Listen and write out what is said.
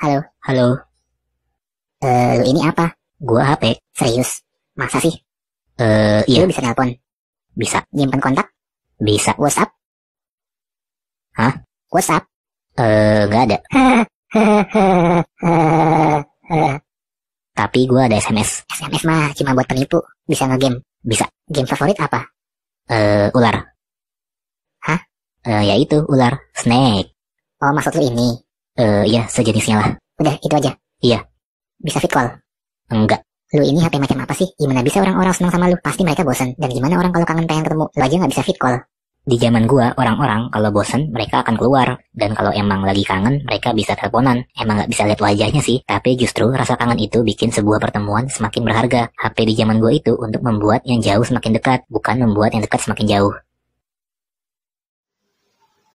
Halo. Halo. Eh, lu ini apa? Gua HP. Serius? Masa sih? Eh, iya. Lu bisa nelpon? Bisa. Nyimpen kontak? Bisa. WhatsApp? Hah? WhatsApp? Eh, nggak ada. Tapi gua ada SMS. SMS mah cuma buat penipu. Bisa ngegame? Bisa. Game favorit apa? Eh, ular. Hah? Eh, ya itu, ular. Snake. Oh, maksud lu ini? Eh, uh, ya sejenisnya lah. Udah, itu aja. Iya. Bisa fit call? Enggak. Lu ini HP macam apa sih? Gimana bisa orang-orang senang sama lu? Pasti mereka bosen. Dan gimana orang kalau kangen pengen ketemu? Lu aja nggak bisa fit call. Di zaman gua, orang-orang kalau bosen mereka akan keluar. Dan kalau emang lagi kangen, mereka bisa teleponan. Emang nggak bisa lihat wajahnya sih. Tapi justru rasa kangen itu bikin sebuah pertemuan semakin berharga. HP di zaman gua itu untuk membuat yang jauh semakin dekat, bukan membuat yang dekat semakin jauh.